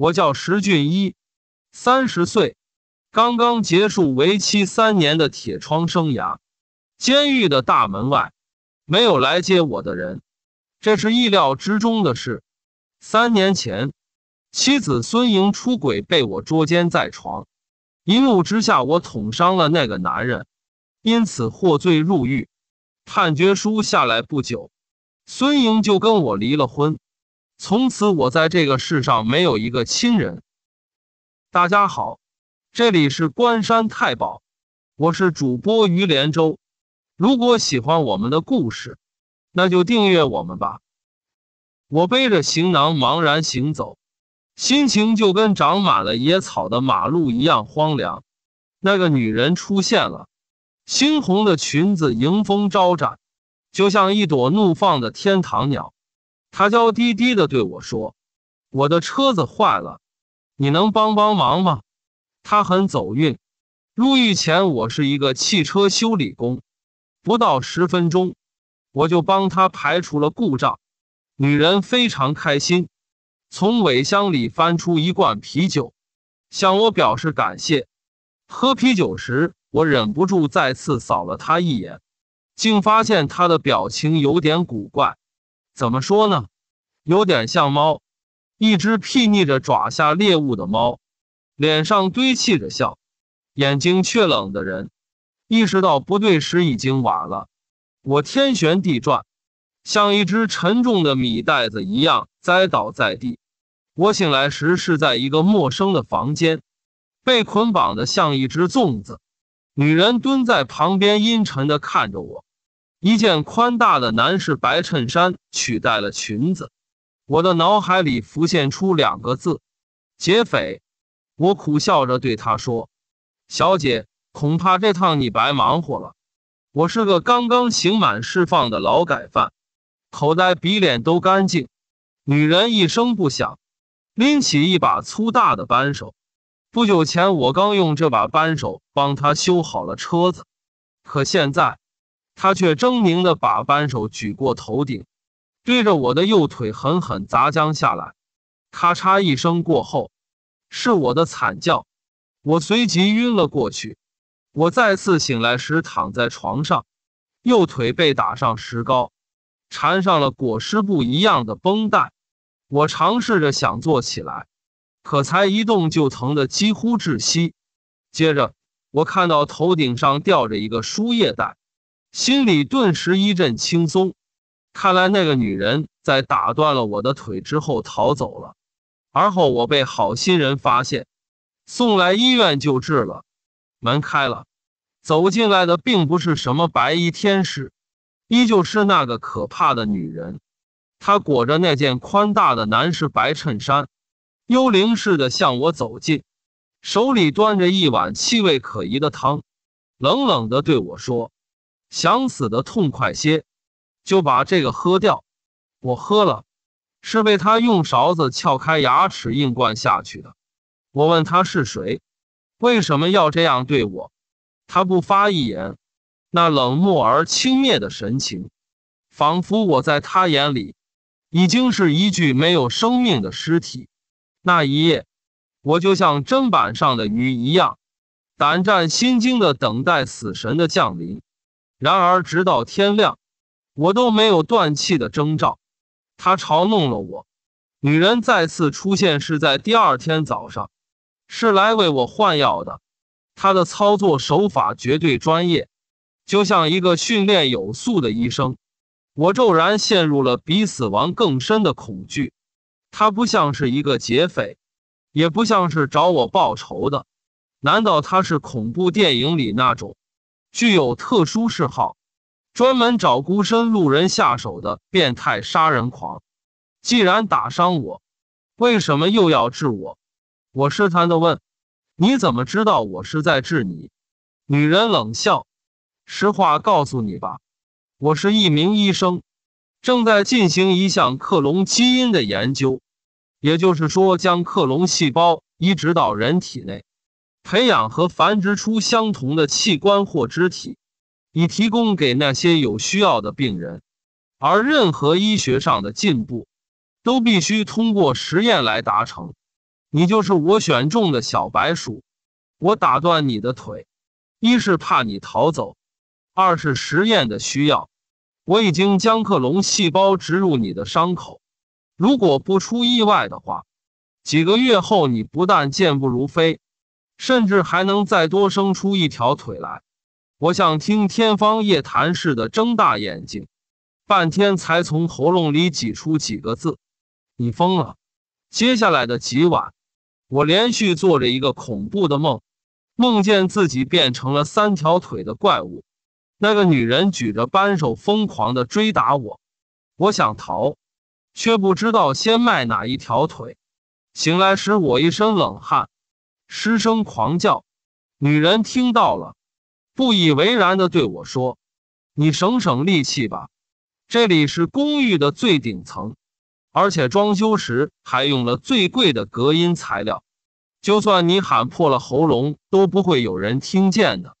我叫石俊一，三十岁，刚刚结束为期三年的铁窗生涯。监狱的大门外，没有来接我的人，这是意料之中的事。三年前，妻子孙莹出轨，被我捉奸在床，一怒之下我捅伤了那个男人，因此获罪入狱。判决书下来不久，孙莹就跟我离了婚。从此我在这个世上没有一个亲人。大家好，这里是关山太保，我是主播于连州。如果喜欢我们的故事，那就订阅我们吧。我背着行囊茫然行走，心情就跟长满了野草的马路一样荒凉。那个女人出现了，猩红的裙子迎风招展，就像一朵怒放的天堂鸟。他娇滴滴的对我说：“我的车子坏了，你能帮帮忙吗？”他很走运，入狱前我是一个汽车修理工。不到十分钟，我就帮他排除了故障。女人非常开心，从尾箱里翻出一罐啤酒，向我表示感谢。喝啤酒时，我忍不住再次扫了他一眼，竟发现他的表情有点古怪。怎么说呢？有点像猫，一只睥睨着爪下猎物的猫，脸上堆砌着笑，眼睛却冷的人意识到不对时已经晚了。我天旋地转，像一只沉重的米袋子一样栽倒在地。我醒来时是在一个陌生的房间，被捆绑的像一只粽子。女人蹲在旁边，阴沉的看着我。一件宽大的男士白衬衫取代了裙子，我的脑海里浮现出两个字：劫匪。我苦笑着对他说：“小姐，恐怕这趟你白忙活了。我是个刚刚刑满释放的劳改犯，口袋比脸都干净。”女人一声不响，拎起一把粗大的扳手。不久前，我刚用这把扳手帮她修好了车子，可现在。他却狰狞的把扳手举过头顶，对着我的右腿狠狠砸将下来，咔嚓一声过后，是我的惨叫，我随即晕了过去。我再次醒来时躺在床上，右腿被打上石膏，缠上了裹尸布一样的绷带。我尝试着想坐起来，可才一动就疼得几乎窒息。接着，我看到头顶上吊着一个输液袋。心里顿时一阵轻松，看来那个女人在打断了我的腿之后逃走了，而后我被好心人发现，送来医院救治了。门开了，走进来的并不是什么白衣天使，依旧是那个可怕的女人。她裹着那件宽大的男士白衬衫，幽灵似的向我走近，手里端着一碗气味可疑的汤，冷冷地对我说。想死的痛快些，就把这个喝掉。我喝了，是被他用勺子撬开牙齿硬灌下去的。我问他是谁，为什么要这样对我？他不发一言，那冷漠而轻蔑的神情，仿佛我在他眼里已经是一具没有生命的尸体。那一夜，我就像砧板上的鱼一样，胆战心惊地等待死神的降临。然而，直到天亮，我都没有断气的征兆。他嘲弄了我。女人再次出现是在第二天早上，是来为我换药的。她的操作手法绝对专业，就像一个训练有素的医生。我骤然陷入了比死亡更深的恐惧。他不像是一个劫匪，也不像是找我报仇的。难道他是恐怖电影里那种？具有特殊嗜好，专门找孤身路人下手的变态杀人狂。既然打伤我，为什么又要治我？我试探的问：“你怎么知道我是在治你？”女人冷笑：“实话告诉你吧，我是一名医生，正在进行一项克隆基因的研究，也就是说，将克隆细胞移植到人体内。”培养和繁殖出相同的器官或肢体，以提供给那些有需要的病人。而任何医学上的进步，都必须通过实验来达成。你就是我选中的小白鼠。我打断你的腿，一是怕你逃走，二是实验的需要。我已经将克隆细胞植入你的伤口。如果不出意外的话，几个月后你不但健步如飞。甚至还能再多生出一条腿来，我想听天方夜谭似的睁大眼睛，半天才从喉咙里挤出几个字：“你疯了！”接下来的几晚，我连续做着一个恐怖的梦，梦见自己变成了三条腿的怪物，那个女人举着扳手疯狂地追打我，我想逃，却不知道先迈哪一条腿。醒来时，我一身冷汗。失声狂叫，女人听到了，不以为然的对我说：“你省省力气吧，这里是公寓的最顶层，而且装修时还用了最贵的隔音材料，就算你喊破了喉咙都不会有人听见的。”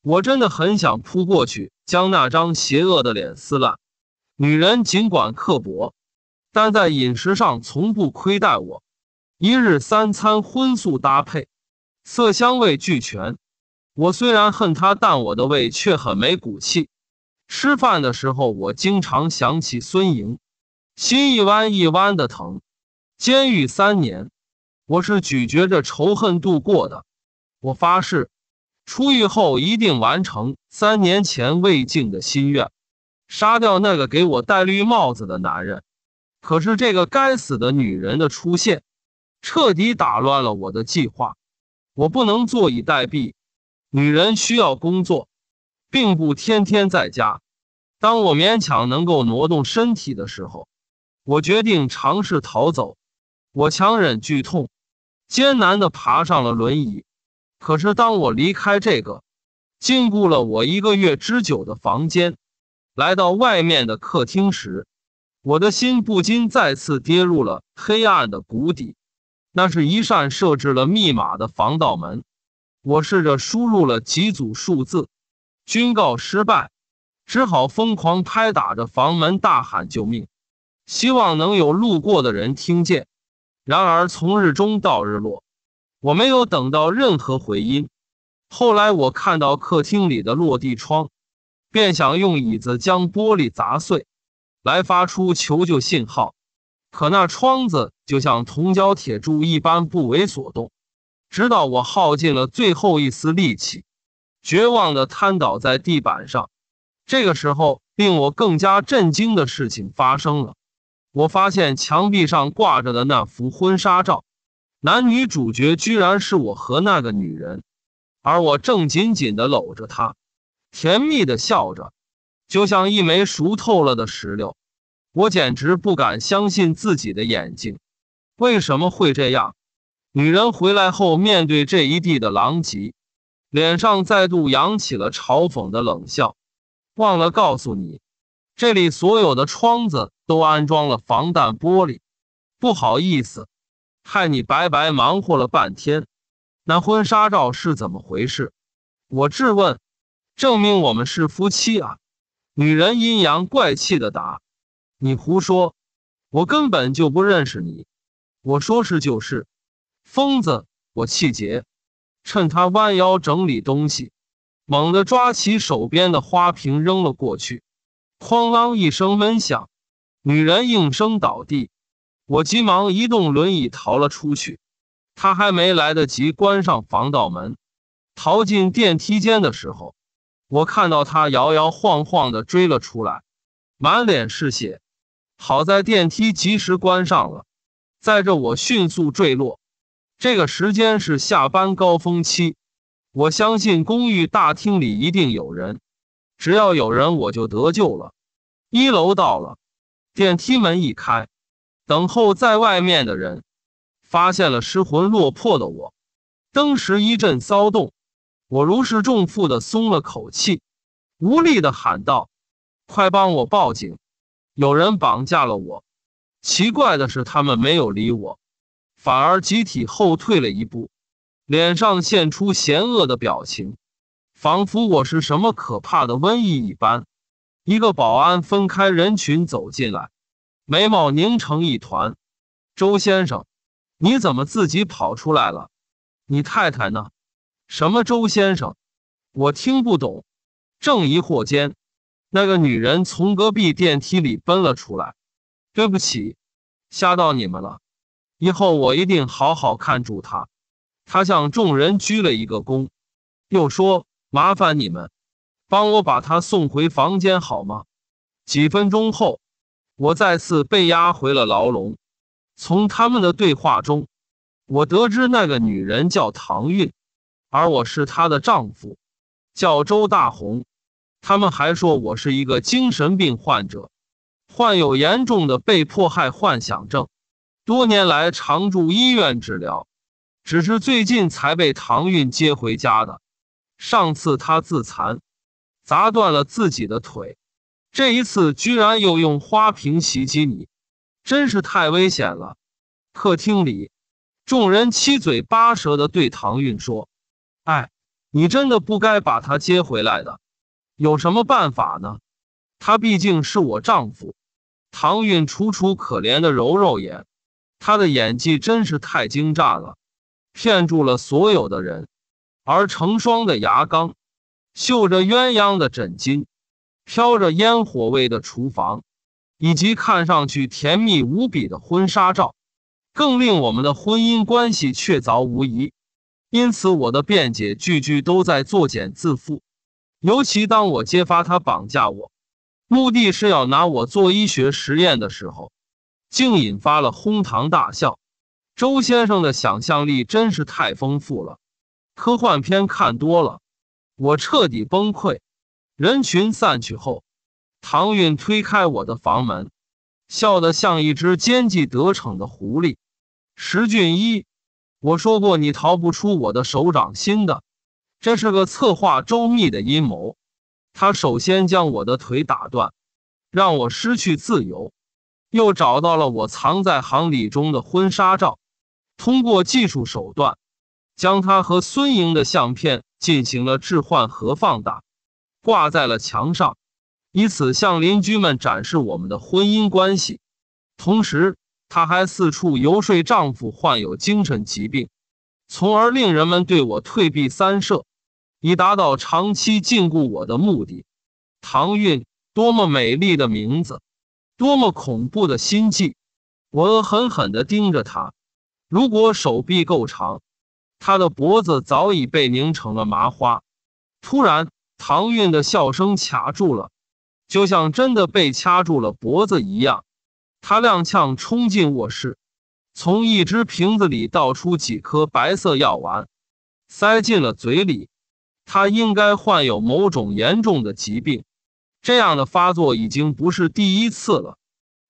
我真的很想扑过去将那张邪恶的脸撕烂。女人尽管刻薄，但在饮食上从不亏待我，一日三餐荤素搭配。色香味俱全，我虽然恨他，但我的胃却很没骨气。吃饭的时候，我经常想起孙莹，心一弯一弯的疼。监狱三年，我是咀嚼着仇恨度过的。我发誓，出狱后一定完成三年前未尽的心愿，杀掉那个给我戴绿帽子的男人。可是这个该死的女人的出现，彻底打乱了我的计划。我不能坐以待毙。女人需要工作，并不天天在家。当我勉强能够挪动身体的时候，我决定尝试逃走。我强忍剧痛，艰难的爬上了轮椅。可是当我离开这个禁锢了我一个月之久的房间，来到外面的客厅时，我的心不禁再次跌入了黑暗的谷底。那是一扇设置了密码的防盗门，我试着输入了几组数字，均告失败，只好疯狂拍打着房门，大喊救命，希望能有路过的人听见。然而从日中到日落，我没有等到任何回音。后来我看到客厅里的落地窗，便想用椅子将玻璃砸碎，来发出求救信号。可那窗子就像铜浇铁铸一般不为所动，直到我耗尽了最后一丝力气，绝望地瘫倒在地板上。这个时候，令我更加震惊的事情发生了：我发现墙壁上挂着的那幅婚纱照，男女主角居然是我和那个女人，而我正紧紧地搂着她，甜蜜地笑着，就像一枚熟透了的石榴。我简直不敢相信自己的眼睛，为什么会这样？女人回来后，面对这一地的狼藉，脸上再度扬起了嘲讽的冷笑。忘了告诉你，这里所有的窗子都安装了防弹玻璃，不好意思，害你白白忙活了半天。那婚纱照是怎么回事？我质问。证明我们是夫妻啊！女人阴阳怪气的答。你胡说！我根本就不认识你！我说是就是！疯子！我气结，趁他弯腰整理东西，猛地抓起手边的花瓶扔了过去，哐啷一声闷响，女人应声倒地。我急忙移动轮椅逃了出去。他还没来得及关上防盗门，逃进电梯间的时候，我看到他摇摇晃晃的追了出来，满脸是血。好在电梯及时关上了，在这我迅速坠落。这个时间是下班高峰期，我相信公寓大厅里一定有人，只要有人我就得救了。一楼到了，电梯门一开，等候在外面的人发现了失魂落魄的我，登时一阵骚动。我如释重负的松了口气，无力的喊道：“快帮我报警！”有人绑架了我，奇怪的是，他们没有理我，反而集体后退了一步，脸上现出嫌恶的表情，仿佛我是什么可怕的瘟疫一般。一个保安分开人群走进来，眉毛拧成一团：“周先生，你怎么自己跑出来了？你太太呢？什么周先生？我听不懂。”正疑惑间。那个女人从隔壁电梯里奔了出来。“对不起，吓到你们了。以后我一定好好看住她。”她向众人鞠了一个躬，又说：“麻烦你们，帮我把她送回房间好吗？”几分钟后，我再次被押回了牢笼。从他们的对话中，我得知那个女人叫唐韵，而我是她的丈夫，叫周大红。他们还说我是一个精神病患者，患有严重的被迫害幻想症，多年来常住医院治疗，只是最近才被唐韵接回家的。上次他自残，砸断了自己的腿，这一次居然又用花瓶袭击你，真是太危险了。客厅里，众人七嘴八舌地对唐韵说：“哎，你真的不该把他接回来的。”有什么办法呢？他毕竟是我丈夫。唐韵楚楚可怜的揉揉眼，他的演技真是太精湛了，骗住了所有的人。而成双的牙缸，绣着鸳鸯的枕巾，飘着烟火味的厨房，以及看上去甜蜜无比的婚纱照，更令我们的婚姻关系确凿无疑。因此，我的辩解句句都在作茧自缚。尤其当我揭发他绑架我，目的是要拿我做医学实验的时候，竟引发了哄堂大笑。周先生的想象力真是太丰富了，科幻片看多了，我彻底崩溃。人群散去后，唐韵推开我的房门，笑得像一只奸计得逞的狐狸。石俊一，我说过你逃不出我的手掌心的。这是个策划周密的阴谋。他首先将我的腿打断，让我失去自由，又找到了我藏在行李中的婚纱照，通过技术手段将他和孙莹的相片进行了置换和放大，挂在了墙上，以此向邻居们展示我们的婚姻关系。同时，他还四处游说丈夫患有精神疾病，从而令人们对我退避三舍。以达到长期禁锢我的目的，唐韵，多么美丽的名字，多么恐怖的心计！我狠狠地盯着他。如果手臂够长，他的脖子早已被拧成了麻花。突然，唐韵的笑声卡住了，就像真的被掐住了脖子一样。他踉跄冲进卧室，从一只瓶子里倒出几颗白色药丸，塞进了嘴里。他应该患有某种严重的疾病，这样的发作已经不是第一次了，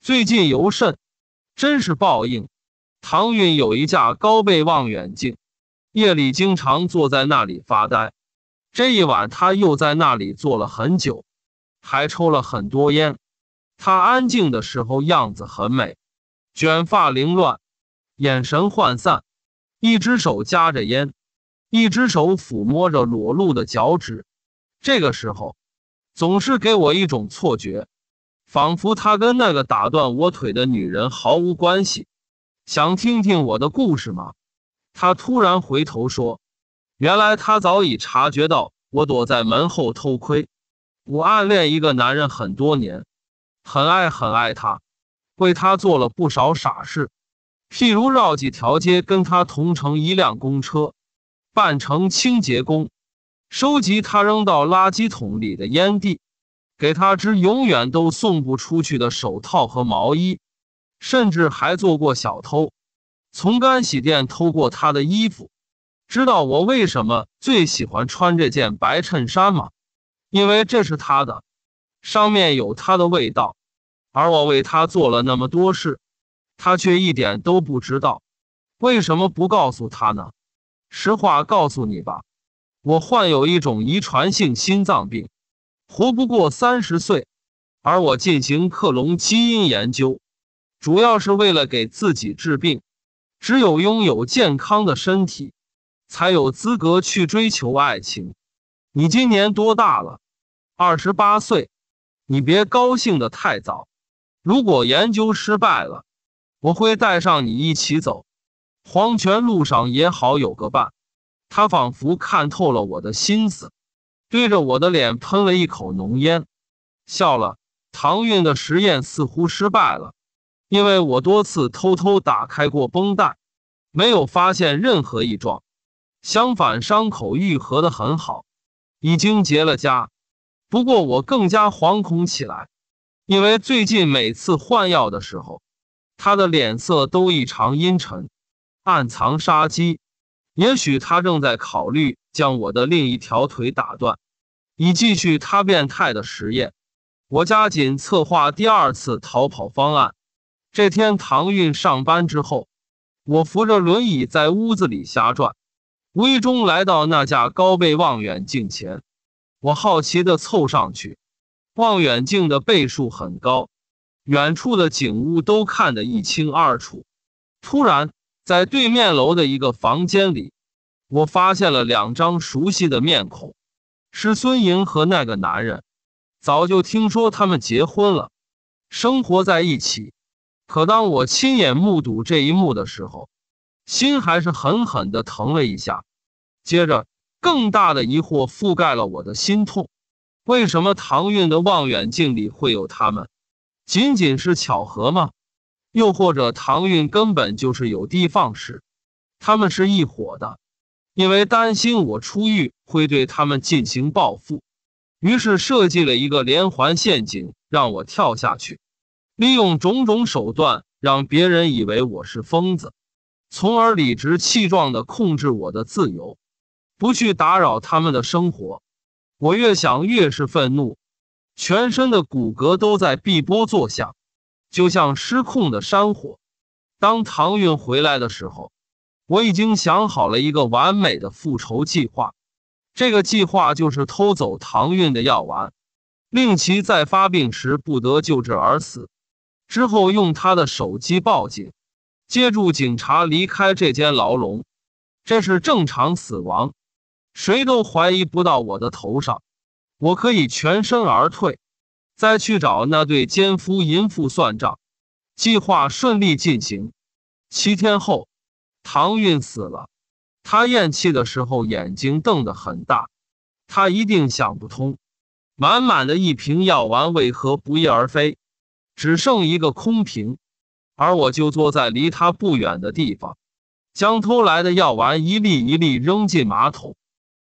最近尤甚，真是报应。唐韵有一架高倍望远镜，夜里经常坐在那里发呆。这一晚，他又在那里坐了很久，还抽了很多烟。他安静的时候样子很美，卷发凌乱，眼神涣散，一只手夹着烟。一只手抚摸着裸露的脚趾，这个时候，总是给我一种错觉，仿佛他跟那个打断我腿的女人毫无关系。想听听我的故事吗？他突然回头说：“原来他早已察觉到我躲在门后偷窥。我暗恋一个男人很多年，很爱很爱他，为他做了不少傻事，譬如绕几条街跟他同乘一辆公车。”扮成清洁工，收集他扔到垃圾桶里的烟蒂，给他织永远都送不出去的手套和毛衣，甚至还做过小偷，从干洗店偷过他的衣服。知道我为什么最喜欢穿这件白衬衫吗？因为这是他的，上面有他的味道。而我为他做了那么多事，他却一点都不知道。为什么不告诉他呢？实话告诉你吧，我患有一种遗传性心脏病，活不过三十岁。而我进行克隆基因研究，主要是为了给自己治病。只有拥有健康的身体，才有资格去追求爱情。你今年多大了？二十八岁。你别高兴的太早。如果研究失败了，我会带上你一起走。黄泉路上也好有个伴。他仿佛看透了我的心思，对着我的脸喷了一口浓烟，笑了。唐韵的实验似乎失败了，因为我多次偷偷打开过绷带，没有发现任何异状。相反，伤口愈合的很好，已经结了痂。不过，我更加惶恐起来，因为最近每次换药的时候，他的脸色都异常阴沉。暗藏杀机，也许他正在考虑将我的另一条腿打断，以继续他变态的实验。我加紧策划第二次逃跑方案。这天唐韵上班之后，我扶着轮椅在屋子里瞎转，无意中来到那架高倍望远镜前。我好奇的凑上去，望远镜的倍数很高，远处的景物都看得一清二楚。突然。在对面楼的一个房间里，我发现了两张熟悉的面孔，是孙莹和那个男人。早就听说他们结婚了，生活在一起。可当我亲眼目睹这一幕的时候，心还是狠狠的疼了一下。接着，更大的疑惑覆盖了我的心痛：为什么唐韵的望远镜里会有他们？仅仅是巧合吗？又或者，唐韵根本就是有的放矢，他们是一伙的，因为担心我出狱会对他们进行报复，于是设计了一个连环陷阱让我跳下去，利用种种手段让别人以为我是疯子，从而理直气壮地控制我的自由，不去打扰他们的生活。我越想越是愤怒，全身的骨骼都在碧波作响。就像失控的山火。当唐韵回来的时候，我已经想好了一个完美的复仇计划。这个计划就是偷走唐韵的药丸，令其在发病时不得救治而死。之后用他的手机报警，接住警察离开这间牢笼。这是正常死亡，谁都怀疑不到我的头上。我可以全身而退。再去找那对奸夫淫妇算账。计划顺利进行。七天后，唐韵死了。他咽气的时候，眼睛瞪得很大。他一定想不通，满满的一瓶药丸为何不翼而飞，只剩一个空瓶。而我就坐在离他不远的地方，将偷来的药丸一粒一粒扔进马桶，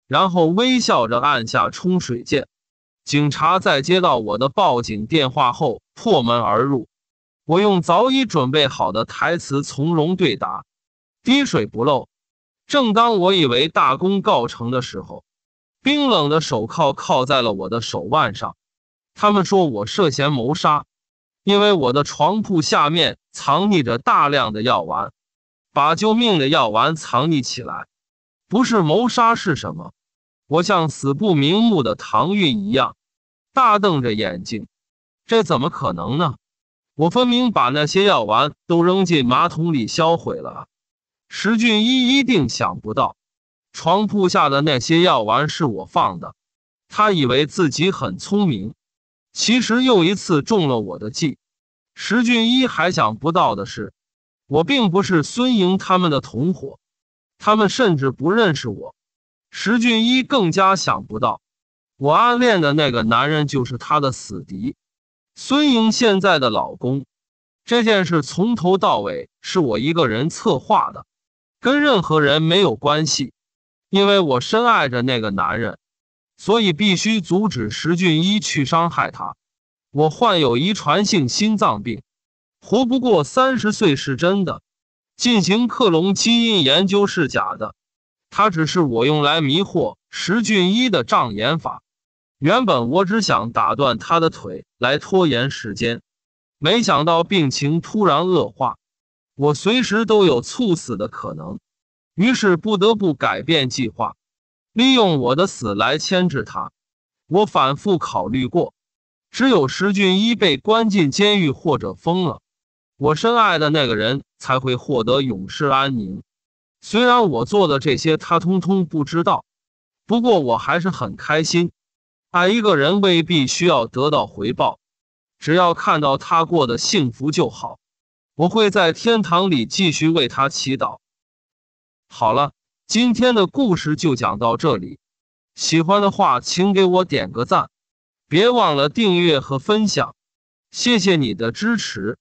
然后微笑着按下冲水键。警察在接到我的报警电话后破门而入，我用早已准备好的台词从容对答，滴水不漏。正当我以为大功告成的时候，冰冷的手铐铐在了我的手腕上。他们说我涉嫌谋杀，因为我的床铺下面藏匿着大量的药丸，把救命的药丸藏匿起来，不是谋杀是什么？我像死不瞑目的唐韵一样，大瞪着眼睛，这怎么可能呢？我分明把那些药丸都扔进马桶里销毁了啊！石俊一一定想不到，床铺下的那些药丸是我放的，他以为自己很聪明，其实又一次中了我的计。石俊一还想不到的是，我并不是孙莹他们的同伙，他们甚至不认识我。石俊一更加想不到，我暗恋的那个男人就是他的死敌，孙莹现在的老公。这件事从头到尾是我一个人策划的，跟任何人没有关系。因为我深爱着那个男人，所以必须阻止石俊一去伤害他。我患有遗传性心脏病，活不过三十岁是真的，进行克隆基因研究是假的。他只是我用来迷惑石俊一的障眼法。原本我只想打断他的腿来拖延时间，没想到病情突然恶化，我随时都有猝死的可能，于是不得不改变计划，利用我的死来牵制他。我反复考虑过，只有石俊一被关进监狱或者疯了，我深爱的那个人才会获得永世安宁。虽然我做的这些他通通不知道，不过我还是很开心。爱一个人未必需要得到回报，只要看到他过得幸福就好。我会在天堂里继续为他祈祷。好了，今天的故事就讲到这里。喜欢的话，请给我点个赞，别忘了订阅和分享。谢谢你的支持。